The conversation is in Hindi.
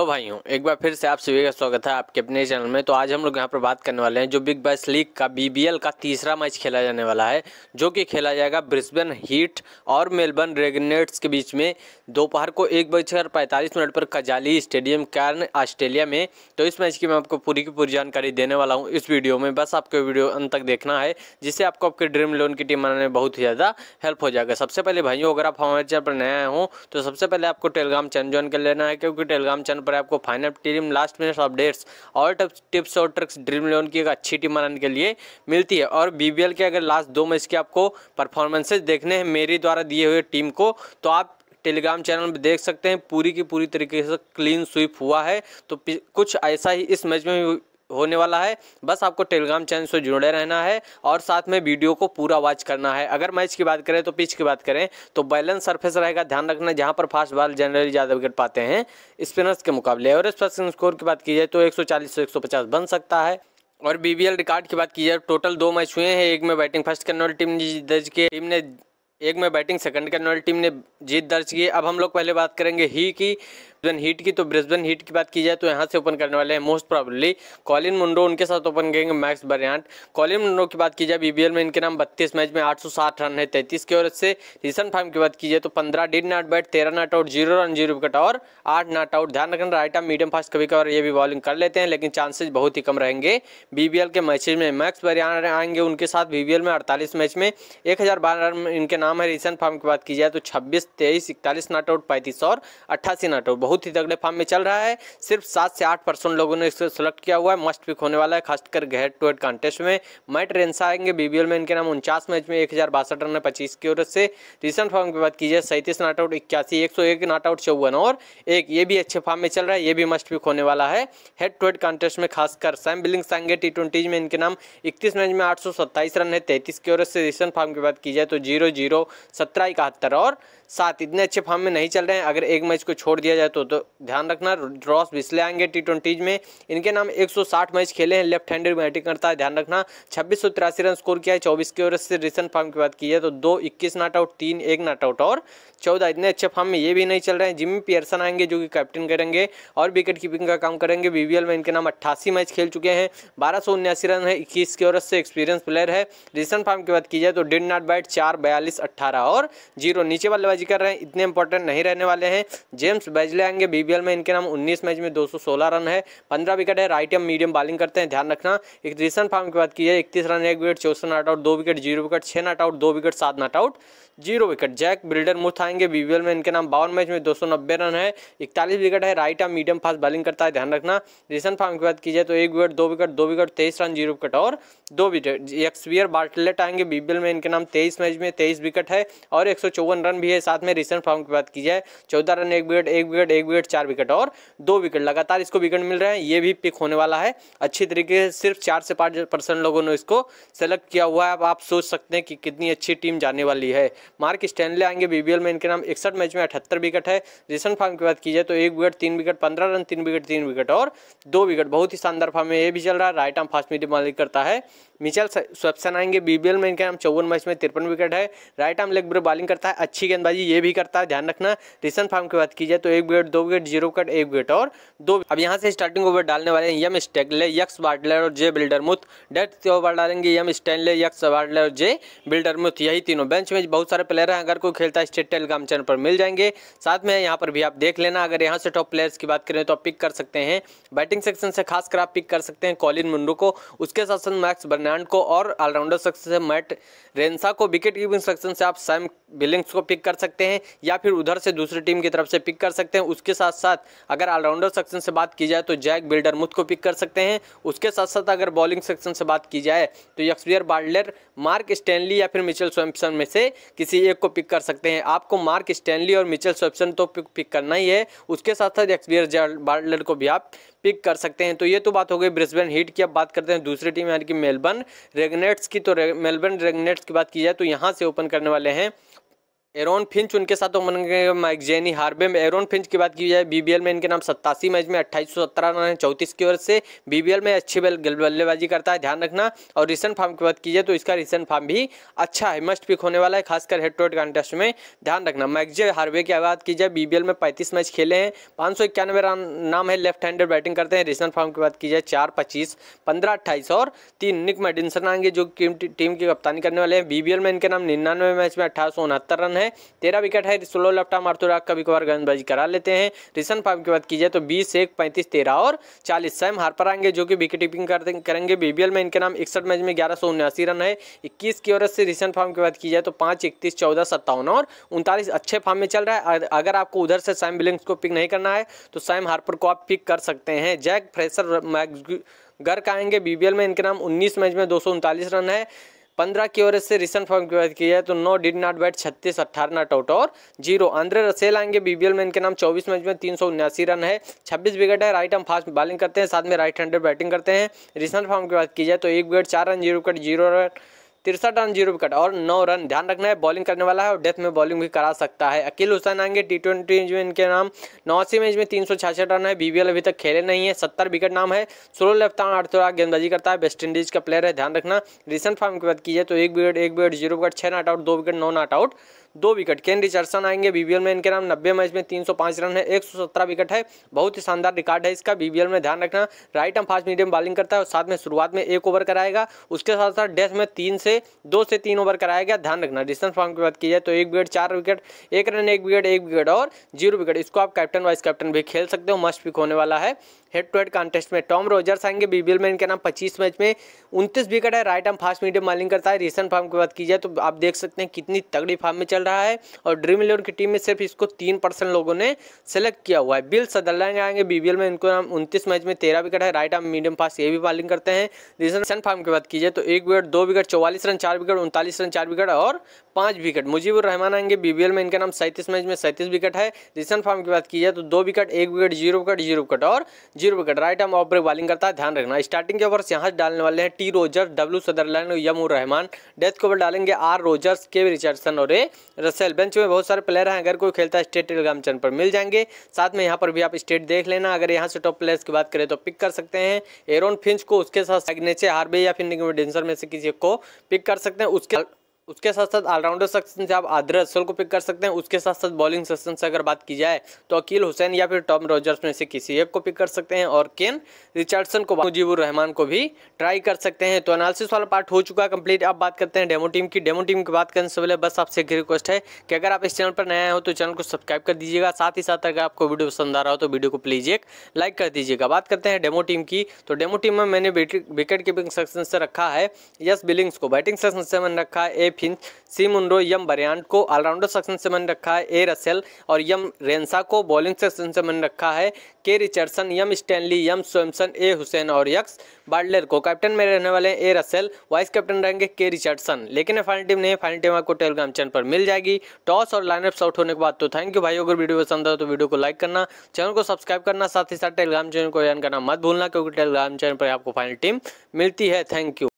हेलो भाइयों एक बार फिर से आप सभी का स्वागत है आपके अपने चैनल में तो आज हम लोग यहाँ पर बात करने वाले हैं जो बिग बैस लीग का बीबीएल का तीसरा मैच खेला जाने वाला है जो कि खेला जाएगा ब्रिस्बेन हीट और मेलबर्न रेगनेट्स के बीच में दोपहर को एक बजकर पैंतालीस मिनट पर कजाली स्टेडियम कैर्न ऑस्ट्रेलिया में तो इस मैच की मैं आपको पूरी की पूरी जानकारी देने वाला हूँ इस वीडियो में बस आपको वीडियो अंत तक देखना है जिससे आपको आपके ड्रीम लोन की टीम बनाने में बहुत ही ज़्यादा हेल्प हो जाएगा सबसे पहले भाइयों अगर आप हमारे चैनल पर नए आए हों तो सबसे पहले आपको टेलीग्राम चैन ज्वाइन कर लेना है क्योंकि टेलीग्राम चैनल पर आपको final team last minute updates और टिप्स और ट्रिक्स ड्रीम इलेवन की एक अच्छी टीम बनाने के लिए मिलती है और बी के अगर लास्ट दो मैच के आपको परफॉर्मेंसेज देखने हैं मेरे द्वारा दिए हुए टीम को तो आप टेलीग्राम चैनल में देख सकते हैं पूरी की पूरी तरीके से क्लीन स्वीप हुआ है तो कुछ ऐसा ही इस मैच में होने वाला है बस आपको टेलीग्राम चैनल से जुड़े रहना है और साथ में वीडियो को पूरा वॉच करना है अगर मैच की बात करें तो पिच की बात करें तो बैलेंस सरफेस रहेगा ध्यान रखना जहाँ पर फास्ट बॉल जनरली ज़्यादा विकेट पाते हैं स्पिनर्स के मुकाबले एवरेज फर्स्ट स्कोर की बात की जाए तो एक से एक बन सकता है और बी रिकॉर्ड की बात की जाए टोटल दो मैच हुए हैं एक में बैटिंग फर्स्ट करने वाली टीम ने दर्ज की टीम ने एक में बैटिंग सेकंड करने वाली टीम ने जीत दर्ज की अब हम लोग पहले बात करेंगे ही की ब्रिस्बेन हीट की तो ब्रिस्बेन हीट की बात की जाए तो यहाँ से ओपन करने वाले हैं मोस्ट प्रॉब्ली कॉलिन मुंडो उनके साथ ओपन करेंगे मैक्स बरियांट कॉलिन मुंडो की बात की जाए बीबीएल में इनके नाम बत्तीस मैच में 860 रन है तैतीस की ओर से रिसन फार्म की बात की जाए तो पंद्रह डेढ़ नॉट बैट तेरह not out zero run zero wicket और आठ नॉट आउट ध्यान रखना राइट आर्म मीडियम फास्ट कभी कभार ये भी बॉलिंग कर लेते हैं लेकिन चांसेज बहुत ही कम रहेंगे बीबीएल के मैचेज में मैक्स बरियान आएंगे उनके साथ बीबीएल में अड़तालीस मैच में एक रन इनके नाम है रिसन फार्म की बात की जाए तो छब्बीस तेईस इकतालीस नॉट आउट पैंतीस और अट्ठासी नॉट आउट बहुत ही तगड़े फार्म में चल रहा है सिर्फ सात से आठ परसेंट लोगों ने इसको सेलेक्ट किया हुआ है मस्ट पिक होने वाला है खासकर हेड टू हेड कॉन्टेस्ट में मैट रेंसा आएंगे बीबीएल में इनके नाम उनचास मैच में एक हज़ार बासठ रन है पच्चीस की ओर से रिसेंट फॉर्म की बात कीजिए सैंतीस नॉट आउट इक्यासी एक सौ एक नाट आउट चौवन और एक ये भी अच्छे फॉर्म में चल रहा है ये भी मस्ट पिक होने वाला है हेड टू हेड कॉन्टेस्ट में खासकर सैम बिलिंग्स आएंगे टी ट्वेंटीज में इनके नाम इकतीस मैच में आठ रन है तैंतीस की ओर से रिसेंट फॉर्म की बात की जाए तो जीरो जीरो सत्रह इकहत्तर और सात इतने अच्छे फॉर्म में नहीं चल रहे हैं अगर एक मैच को छोड़ दिया जाए तो तो, तो ध्यान रखना रॉस बिस्ले आएंगे टी ट्वेंटीज में इनके नाम 160 मैच खेले हैं लेफ्ट हैंडेड बैटिंग करता है ध्यान रखना छब्बीस सौ तिरासी रन स्कोर किया है चौबीस की ओवर से रिसेंट फॉर्म की बात की है तो दो इक्कीस नॉट आउट तीन एक नॉट आउट और चौदह इतने अच्छे फॉर्म में ये भी नहीं चल रहे हैं जिमी पियर्सन आएंगे जो कि कैप्टन करेंगे और विकेट कीपिंग का काम करेंगे बीबीएल में इनके नाम अट्ठासी मैच खेल चुके हैं बारह रन है इक्कीस की औरत से एक्सपीरियंस प्लेयर है रिसेंट फॉर्म की बात की जाए तो डेढ़ नॉट बैट चार बयालीस अट्ठारह और जीरो नीचे बल्लेबाजी कर रहे हैं इतने इंपॉर्टेंट नहीं रहने वाले हैं जेम्स बैजले आएंगे बीबीएल में इनके नाम 19 मैच में 216 रन है 15 विकेट है राइट एम मीडियम बॉलिंग करते हैं ध्यान रखना एक रिसेंट फॉर्म की बात की है इकतीस रन एक विकेट चौसठ नॉट आउट दो विकेट जीरो विकेट छः नॉट आउट दो विकेट सात not out zero wicket Jack Wildermuth आएंगे बीबीएल में इनके नाम बावन मैच में दो रन है इकतालीस विकेट है right arm medium fast bowling करता है ध्यान रखना रिसेंट फॉर्म की बात की जाए तो एक विकेट दो विकेट दो विकेट तेईस रन जीरो विकेट और दो विकेट एक्सपियर बार्टलेट आएंगे बीबीएल में इनके नाम तेईस मैच में तेईस विकेट है और एक रन भी है साथ में रिसेंट फॉर्म की बात की जाए चौदह रन एक विकेट एक विकेट एक विकेट चार विकेट और दो विकेट लगातार इसको विकेट मिल रहे हैं ये भी पिक होने वाला है अच्छी तरीके से सिर्फ चार से पाँच परसेंट लोगों ने इसको सेलेक्ट किया हुआ है अब आप सोच सकते हैं कि कितनी अच्छी टीम जाने वाली है मार्क स्टैनले आएंगे बीबीएल में इनके नाम इकसठ मैच में अठहत्तर विकेट है रिसेंट फार्म की बात की जाए तो एक विकेट तीन विकेट पंद्रह रन तीन विकेट तीन विकेट और दो विकेट बहुत ही शानदार फार्म में ये भी चल रहा है राइट आर्म फास्ट मीडियम मालिक करता है मिचल स्वेप्सन आएंगे बीबीएल में इनके नाम चौवन मैच में तिरपन विकेट है right arm leg break bowling करता है अच्छी गेंदबाजी ये भी करता है ध्यान रखना रिसेंट फार्म की बात की जाए तो एक विकेट दो विकेट जीरो विकेट एक विकेट और दो अब यहाँ से स्टार्टिंग ओवर डालने वाले हैं यम स्टेगले यक्स बाटलर और J Wildermuth death over डालेंगे यम स्टेनले यक्स बाटलर और जे बिल्डर मुथ यही तीनों बेंच में बहुत सारे प्लेयर हैं अगर कोई खेलता है स्टेट टेलीग्राम चैनल पर मिल जाएंगे साथ में यहाँ पर भी आप देख लेना अगर यहाँ से टॉप प्लेयर्स की बात करें तो आप पिक कर सकते हैं बैटिंग सेक्शन से खासकर आप पिक कर सकते हैं कॉलिन मुंडू को उसके साथ साथ मैक्स बर्नांड को और ऑलराउंडर सेक्शन से मैट रेंसा को विकेट कीपिंग सेक्शन से आप सैम बिलिंग्स को पिक कर सकते हैं या फिर उधर से दूसरी टीम की तरफ से पिक कर सकते हैं उसके साथ साथ अगर ऑलराउंडर सेक्शन से बात की जाए तो जैक बिल्डर मुथ को पिक कर सकते हैं उसके साथ साथ अगर बॉलिंग सेक्शन से बात की जाए तो यक्सपियर बाल्डर मार्क स्टैनली या फिर मिचेल स्वैम्पसन में से किसी एक को पिक कर सकते हैं आपको मार्क स्टैनली और मिचेल स्वैम्पसन तो पिक करना ही है उसके साथ साथ यक्सपियर बाल्डर को भी आप पिक कर सकते हैं तो ये तो बात हो गई ब्रिस्बेन हीट की अब बात करते हैं दूसरी टीम यानी कि मेलबर्न रेगनेट्स की तो मेलबर्न रेगनेट्स की बात की जाए तो यहाँ से ओपन करने वाले हैं एरोन फिंच उनके साथ तो मनगेंगे Mackenzie Harvey Aaron Finch की बात की जाए बीबीएल में इनके नाम सत्तासी मैच में अट्ठाईस सौ सत्रह रन है चौंतीस की ओर से बीबीएल में अच्छी बल्लेबाजी करता है ध्यान रखना और रिसेंट फार्म की बात की जाए तो इसका रिसेंट फार्म भी अच्छा है मस्ट पिक होने वाला है खासकर हेड टू हेड कॉन्टेस्ट में ध्यान रखना मैकजे हार्वे की बात की जाए बीबीएल में पैंतीस मैच खेले हैं पाँच सौ इक्यानवे रन नाम है लेफ्ट हैंडेड बैटिंग करते हैं रिसेंट फार्म की बात की जाए चार पच्चीस पंद्रह अट्ठाईस और तीन निक मेडिनसन आएंगे जो टीम की कप्तानी करने वाले हैं बीबीएल में इनके नाम निन्यानवे मैच में अट्ठारह सौ उनहत्तर रन है है तेरह विकेट है स्लो लपटा आर्म कभी कभार गेंदबाजी करा लेते हैं रिसन फार्म की बात की जाए तो बीस एक पैंतीस तेरह और चालीस सैम हार्पर आएंगे जो कि विकेट कीपिंग करेंगे बीबीएल में इनके नाम इकसठ मैच में ग्यारह सौ उन्यासी रन है इक्कीस की ओर से रिसेंट फॉर्म की बात की जाए तो पाँच इकतीस चौदह सत्तावन और उनतालीस अच्छे फॉर्म में चल रहा है अगर आपको उधर से सैम बिलिंग्स को पिक नहीं करना है तो सैम हार्पर को आप पिक कर सकते हैं जैक फ्रेशर मैग गर्क आएंगे बीबीएल में इनके नाम 19 मैच में दो रन है पंद्रह की ओर से रिसेंट फॉर्म की बात की जाए तो नौ डिड नॉट बैट छत्तीस अट्ठारह नॉट आउट और जीरो आंद्रे रसेल आएंगे बीबीएल में इनके नाम चौबीस मैच में तीन सौ उन्यासी रन है छब्बीस विकेट है राइट हम फास्ट बॉलिंग करते हैं साथ में राइट हैंडेड बैटिंग करते हैं रिसेंट फॉर्म की बात की जाए तो एक विकेट चार run zero wicket zero run तिरसठ रन जीरो विकेट और नौ रन ध्यान रखना है बॉलिंग करने वाला है और डेथ में बॉलिंग भी करा सकता है अकील हुसैन आएंगे टी ट्वेंटी में इनके नाम नवासी मैच में तीन सौ छियासठ रन है बीबीएल अभी तक खेले नहीं है सत्तर विकेट नाम है सोलो लेफ्ट आर्म आर्थोरा गेंदबाजी करता है वेस्ट इंडीज का प्लेयर है ध्यान रखना रिसेंट फॉर्म की बात की जाए तो एक विकेट एक विकेट जीरो विकेट छः नॉट आउट दो विकेट नौ नॉट आउट दो विकेट केन रिचर्सन आएंगे बीबीएल में इनके नाम नब्बे मैच में तीन रन है एक विकेट है बहुत ही शानदार रिकॉर्ड है इसका बीबीएल में ध्यान रखना right arm fast medium bowling करता है और साथ में शुरुआत में एक ओवर कराएगा उसके साथ साथ डेथ में तीन से दो से तीन ओवर कराएगा ध्यान रखना डिस्टेंस फॉर्म की बात की जाए तो एक विकेट चार विकेट एक रन एक विकेट एक विकेट और जीरो विकेट इसको आप कैप्टन वाइस कैप्टन भी खेल सकते हो मस्ट पिक होने वाला है हेड टू हेड कॉन्टेस्ट में टॉम रोजर्स आएंगे बीबीएल में इनके नाम पच्चीस मैच में उनतीस विकेट है right arm fast medium bowling करता है रिसेंट फॉर्म की बात की जाए तो आप देख सकते हैं कितनी तगड़ी फॉर्म में चल चल रहा है और ड्रीम इलेवन की टीम में सिर्फ इसको तीन परसेंट लोगों ने सेलेक्ट किया हुआ है बिल सदरलैंड आएंगे बीबीएल में इनको नाम उनतीस मैच में तेरह विकेट है राइट आर्म मीडियम पास ये भी बॉलिंग करते हैं रीजन सन फार्म की बात कीजिए तो एक विकेट दो विकेट चौवालीस रन चार विकेट उनतालीस रन चार विकेट और पाँच विकेट मुजीबुर रहमान आएंगे बीबीएल में इनका नाम सैंतीस मैच में सैंतीस विकेट है रिसन फार्म की बात की जाए तो दो विकेट एक wicket zero wicket zero wicket और जीरो wicket right arm off break bowling करता है ध्यान रखना स्टार्टिंग के ओवर्स यहाँ डालने वाले हैं टी रोजर्स डब्ल्यू सदरलैंड और यमूर रहमान डेथ के ओवर डालेंगे आर रोजर्स के रिचर्डसन और ए रसेल बेंच में बहुत सारे प्लेयर हैं अगर कोई खेलता है स्टेट टेलीग्राम चैनल पर मिल जाएंगे साथ में यहाँ पर भी आप स्टेट देख लेना अगर यहाँ से टॉप प्लेयर्स की बात करें तो पिक कर सकते हैं एरोन फिंच को उसके साथ हार्बे या फिर निकम में से किसी को पिक कर सकते हैं उसके उसके साथ साथ ऑलराउंडर सेक्शन से आप आदर असल को पिक कर सकते हैं उसके साथ साथ बॉलिंग सेक्शन से अगर बात की जाए तो अकील हुसैन या फिर टॉम रॉजर्स में से किसी एक को पिक कर सकते हैं और केन रिचर्डसन को मुजीबुर रहमान को भी ट्राई कर सकते हैं तो एनालिसिस वाला पार्ट हो चुका है कंप्लीट अब बात करते हैं डेमो टीम की डेमो टीम की बात करने से पहले बस आपसे एक रिक्वेस्ट है कि अगर आप इस चैनल पर नया हो तो चैनल को सब्सक्राइब कर दीजिएगा साथ ही साथ अगर आपको वीडियो पसंद आ रहा हो तो वीडियो को प्लीज एक लाइक कर दीजिएगा बात करते हैं डेमो टीम की तो डेमो टीम में मैंने विकेट कीपिंग सेक्शन से रखा है यस बिलिंग्स को बैटिंग सेक्शन से मैंने रखा है ए फिंच सी मुंडो यम बरियांट को ऑलराउंडर सेक्शन से मन रखा है ए रसेल और यम रेंसा को बॉलिंग सेक्शन से मन रखा है K Richardson M Steketee M Swepson A Hussain और यक्स बाडलर को कैप्टन में रहने वाले हैं ए रसेल वाइस कैप्टन रहेंगे के रिचर्डसन लेकिन ये फाइनल टीम नहीं फाइनल टीम आपको टेलीग्राम चैनल पर मिल जाएगी टॉस और लाइनअप आउट होने के बाद तो थैंक यू भाई अगर वीडियो पसंद आए तो वीडियो को लाइक करना चैनल को सब्सक्राइब करना साथ ही साथ टेलीग्राम चैनल को ज्वाइन करना मत भूलना क्योंकि टेलीग्राम चैनल पर आपको फाइनल टीम मिलती है थैंक यू